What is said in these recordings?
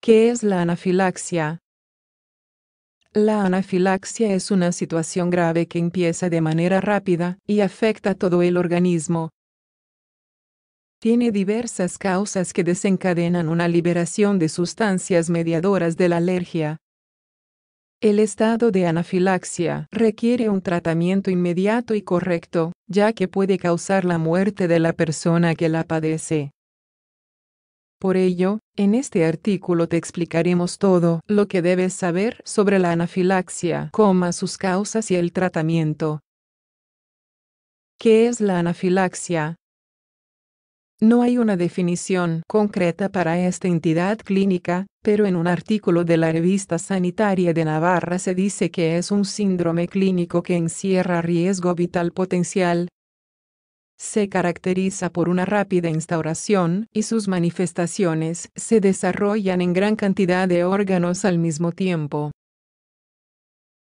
¿Qué es la anafilaxia? La anafilaxia es una situación grave que empieza de manera rápida y afecta a todo el organismo. Tiene diversas causas que desencadenan una liberación de sustancias mediadoras de la alergia, el estado de anafilaxia requiere un tratamiento inmediato y correcto, ya que puede causar la muerte de la persona que la padece. Por ello, en este artículo te explicaremos todo lo que debes saber sobre la anafilaxia, coma sus causas y el tratamiento. ¿Qué es la anafilaxia? No hay una definición concreta para esta entidad clínica, pero en un artículo de la revista sanitaria de Navarra se dice que es un síndrome clínico que encierra riesgo vital potencial. Se caracteriza por una rápida instauración y sus manifestaciones se desarrollan en gran cantidad de órganos al mismo tiempo.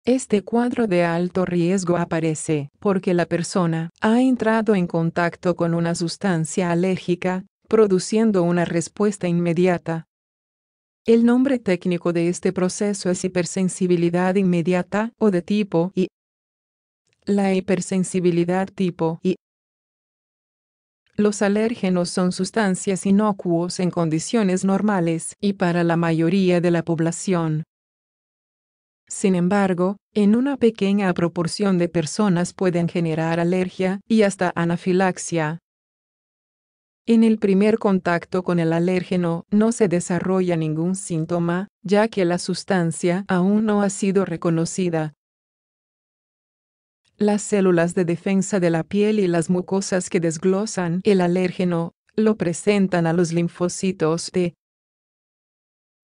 Este cuadro de alto riesgo aparece porque la persona ha entrado en contacto con una sustancia alérgica, produciendo una respuesta inmediata. El nombre técnico de este proceso es hipersensibilidad inmediata o de tipo I. La hipersensibilidad tipo I los alérgenos son sustancias inocuos en condiciones normales y para la mayoría de la población sin embargo, en una pequeña proporción de personas pueden generar alergia y hasta anafilaxia. En el primer contacto con el alérgeno no se desarrolla ningún síntoma, ya que la sustancia aún no ha sido reconocida. Las células de defensa de la piel y las mucosas que desglosan el alérgeno lo presentan a los linfocitos T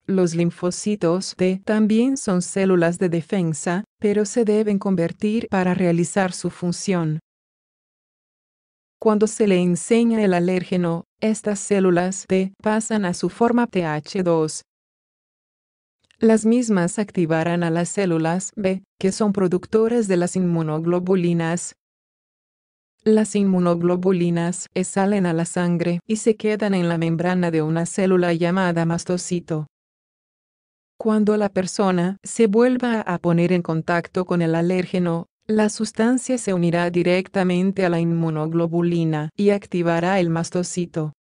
los linfocitos T también son células de defensa, pero se deben convertir para realizar su función. Cuando se le enseña el alérgeno, estas células T pasan a su forma TH2. Las mismas activarán a las células B, que son productoras de las inmunoglobulinas. Las inmunoglobulinas e salen a la sangre y se quedan en la membrana de una célula llamada mastocito. Cuando la persona se vuelva a poner en contacto con el alérgeno, la sustancia se unirá directamente a la inmunoglobulina y activará el mastocito.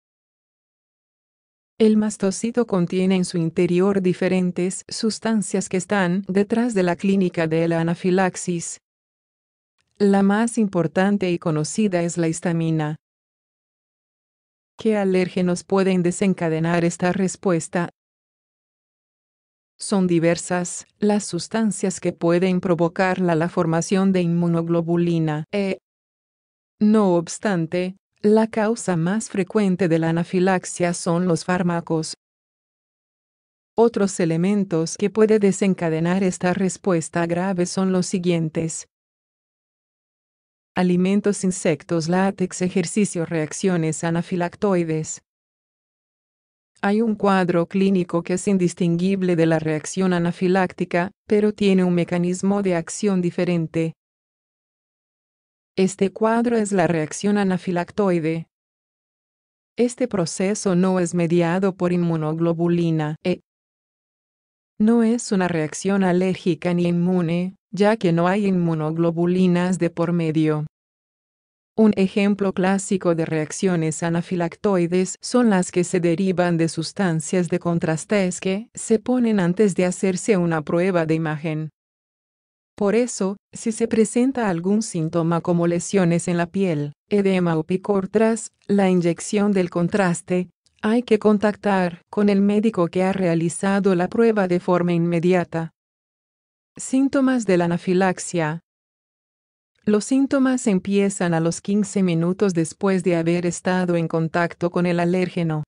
El mastocito contiene en su interior diferentes sustancias que están detrás de la clínica de la anafilaxis. La más importante y conocida es la histamina. ¿Qué alérgenos pueden desencadenar esta respuesta? Son diversas las sustancias que pueden provocar la, formación de inmunoglobulina E. No obstante, la causa más frecuente de la anafilaxia son los fármacos. Otros elementos que puede desencadenar esta respuesta grave son los siguientes. Alimentos, insectos, látex, ejercicio, reacciones anafilactoides. Hay un cuadro clínico que es indistinguible de la reacción anafiláctica, pero tiene un mecanismo de acción diferente. Este cuadro es la reacción anafilactoide. Este proceso no es mediado por inmunoglobulina E. No es una reacción alérgica ni inmune, ya que no hay inmunoglobulinas de por medio. Un ejemplo clásico de reacciones anafilactoides son las que se derivan de sustancias de contrastes que se ponen antes de hacerse una prueba de imagen. Por eso, si se presenta algún síntoma como lesiones en la piel, edema o picor tras la inyección del contraste, hay que contactar con el médico que ha realizado la prueba de forma inmediata. Síntomas de la anafilaxia. Los síntomas empiezan a los 15 minutos después de haber estado en contacto con el alérgeno.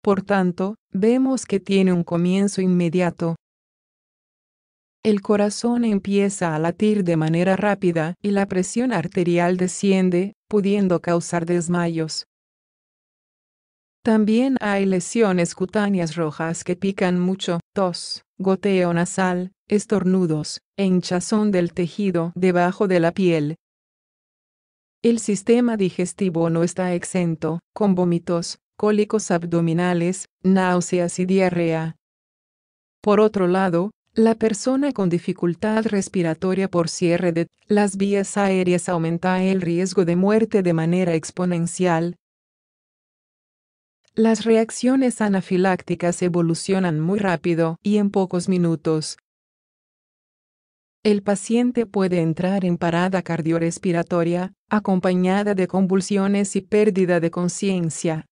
Por tanto, vemos que tiene un comienzo inmediato. El corazón empieza a latir de manera rápida y la presión arterial desciende, pudiendo causar desmayos. También hay lesiones cutáneas rojas que pican mucho, tos, goteo nasal, estornudos, e hinchazón del tejido debajo de la piel. El sistema digestivo no está exento, con vómitos, cólicos abdominales, náuseas y diarrea. Por otro lado, la persona con dificultad respiratoria por cierre de las vías aéreas aumenta el riesgo de muerte de manera exponencial. Las reacciones anafilácticas evolucionan muy rápido y en pocos minutos, el paciente puede entrar en parada cardiorrespiratoria, acompañada de convulsiones y pérdida de conciencia.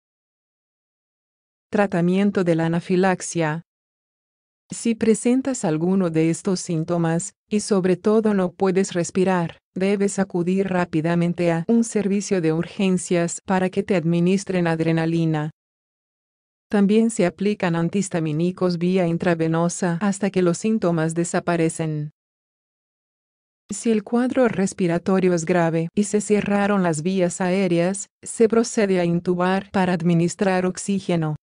Tratamiento de la anafilaxia. Si presentas alguno de estos síntomas, y sobre todo no puedes respirar, debes acudir rápidamente a un servicio de urgencias para que te administren adrenalina. También se aplican antihistamínicos vía intravenosa hasta que los síntomas desaparecen. Si el cuadro respiratorio es grave y se cerraron las vías aéreas, se procede a intubar para administrar oxígeno.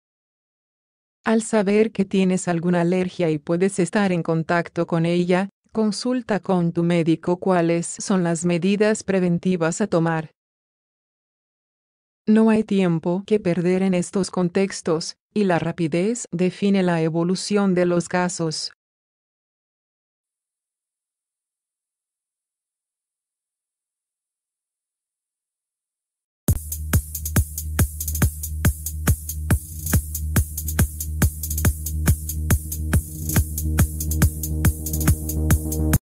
Al saber que tienes alguna alergia y puedes estar en contacto con ella, consulta con tu médico cuáles son las medidas preventivas a tomar. No hay tiempo que perder en estos contextos, y la rapidez define la evolución de los casos.